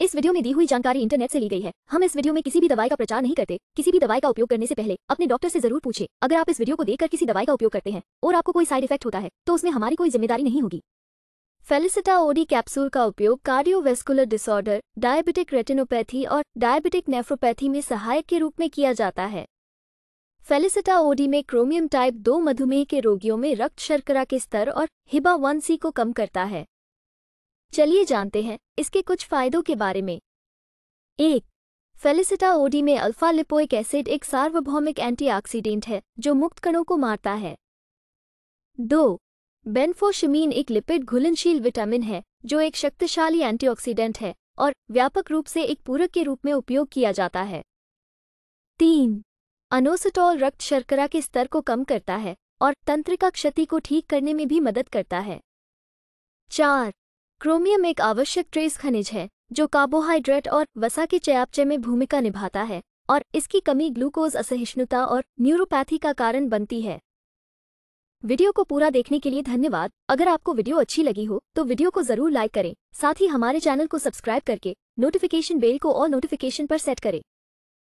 इस वीडियो में दी हुई जानकारी इंटरनेट से ली गई है हम इस वीडियो में किसी भी दवाई का प्रचार नहीं करते किसी भी दवाई का उपयोग करने से पहले अपने डॉक्टर से जरूर पूछे अगर आप इस वीडियो को देखकर किसी दवाई का उपयोग करते हैं और आपको कोई साइड इफेक्ट होता है तो उसमें हमारी कोई जिम्मेदारी नहीं होगी फेलिसिटा ओडी कैप्सूल का उपयोग कार्डियोवेस्कुलर डिसऑर्डर डायबिटिक रेटिनोपैथी और डायबिटिक नेफ्रोपैथी में सहायक के रूप में किया जाता है फेलिसिटा ओडी में क्रोमियम टाइप दो मधुमेह के रोगियों में रक्त शर्करा के स्तर और हिबा वन सी को कम करता है चलिए जानते हैं इसके कुछ फायदों के बारे में एक फेलिसिटा ओडी में अल्फा लिपोइक एसिड एक सार्वभौमिक एंटीऑक्सीडेंट है जो मुक्त कणों को मारता है दो बेनफोशमीन एक लिपिड घुलनशील विटामिन है जो एक शक्तिशाली एंटीऑक्सीडेंट है और व्यापक रूप से एक पूरक के रूप में उपयोग किया जाता है तीन अनोसिटॉल रक्त शर्करा के स्तर को कम करता है और तंत्रिका क्षति को ठीक करने में भी मदद करता है चार क्रोमियम एक आवश्यक ट्रेस खनिज है जो कार्बोहाइड्रेट और वसा के चयापचय में भूमिका निभाता है और इसकी कमी ग्लूकोज असहिष्णुता और न्यूरोपैथी का कारण बनती है वीडियो को पूरा देखने के लिए धन्यवाद अगर आपको वीडियो अच्छी लगी हो तो वीडियो को जरूर लाइक करें साथ ही हमारे चैनल को सब्सक्राइब करके नोटिफिकेशन बेल को और नोटिफिकेशन पर सेट करें